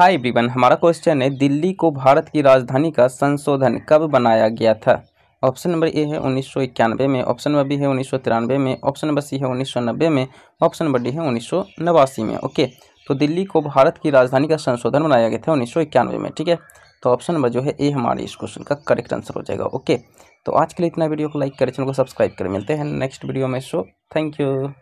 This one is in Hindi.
हाय एवरीवन हमारा क्वेश्चन है दिल्ली को भारत की राजधानी का संशोधन कब बनाया गया था ऑप्शन नंबर ए है उन्नीस में ऑप्शन नंबर बी है उन्नीस में ऑप्शन नंबर सी है उन्नीस में ऑप्शन नंबर डी है उन्नीस में ओके तो दिल्ली को भारत की राजधानी का संशोधन बनाया गया था उन्नीस में ठीक है तो ऑप्शन नंबर जो है ए हमारे इस क्वेश्चन का करेक्ट आंसर हो जाएगा ओके तो आज के लिए इतना वीडियो को लाइक करें चैनल को सब्सक्राइब करें मिलते हैं नेक्स्ट वीडियो में सो थैंक यू